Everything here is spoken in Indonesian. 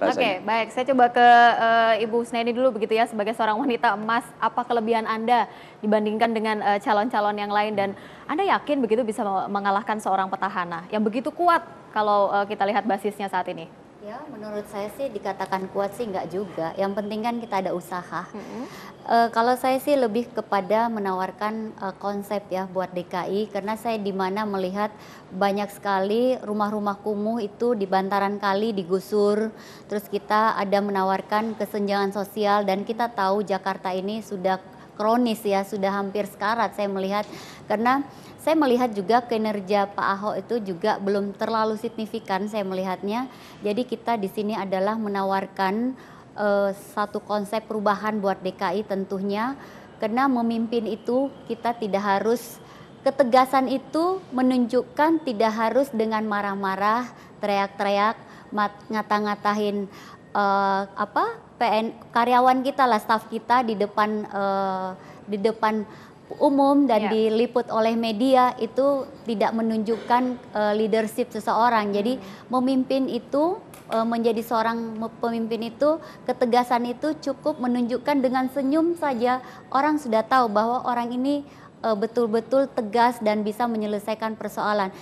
Oke, okay, baik. Saya coba ke uh, Ibu Husnaini dulu begitu ya sebagai seorang wanita emas, apa kelebihan Anda dibandingkan dengan eh, calon-calon uh, yang lain dan Anda yakin begitu bisa mengalahkan seorang petahana yang begitu kuat kalau uh, kita lihat basisnya saat ini? Ya, menurut saya sih dikatakan kuat sih enggak juga. Yang penting kan kita ada usaha. Mm -hmm. e, kalau saya sih lebih kepada menawarkan e, konsep ya buat DKI, karena saya di mana melihat banyak sekali rumah-rumah kumuh itu di bantaran kali digusur. Terus kita ada menawarkan kesenjangan sosial dan kita tahu Jakarta ini sudah kronis ya sudah hampir sekarat saya melihat karena saya melihat juga kinerja Pak Ahok itu juga belum terlalu signifikan saya melihatnya. Jadi kita di sini adalah menawarkan uh, satu konsep perubahan buat DKI tentunya karena memimpin itu kita tidak harus ketegasan itu menunjukkan tidak harus dengan marah-marah, teriak-teriak, ngata ngatahin uh, eh, apa PN karyawan kita lah staff kita di depan uh, di depan umum dan yeah. diliput oleh media itu tidak menunjukkan uh, leadership seseorang. Jadi hmm. memimpin itu uh, menjadi seorang pemimpin itu ketegasan itu cukup menunjukkan dengan senyum saja orang sudah tahu bahwa orang ini betul-betul tegas dan bisa menyelesaikan persoalan.